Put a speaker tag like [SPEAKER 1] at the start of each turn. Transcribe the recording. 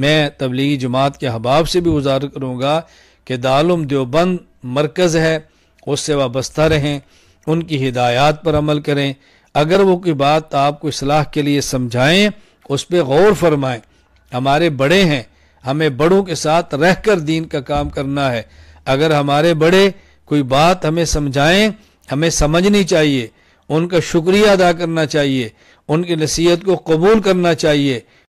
[SPEAKER 1] मैं तबलीगी जमात के अहबाब से भी गुजार करूँगा कि दालम देवबंद मरकज़ है उससे वाबस्ता रहें उनकी हिदायत पर अमल करें अगर वो कोई बात आपको इसलाह के लिए समझाएं उस पर गौर फरमाएं हमारे बड़े हैं हमें बड़ों के साथ रह कर दीन का काम करना है अगर हमारे बड़े कोई बात हमें समझाएं हमें समझनी चाहिए उनका शुक्रिया अदा करना चाहिए उनकी नसीहत को कबूल करना चाहिए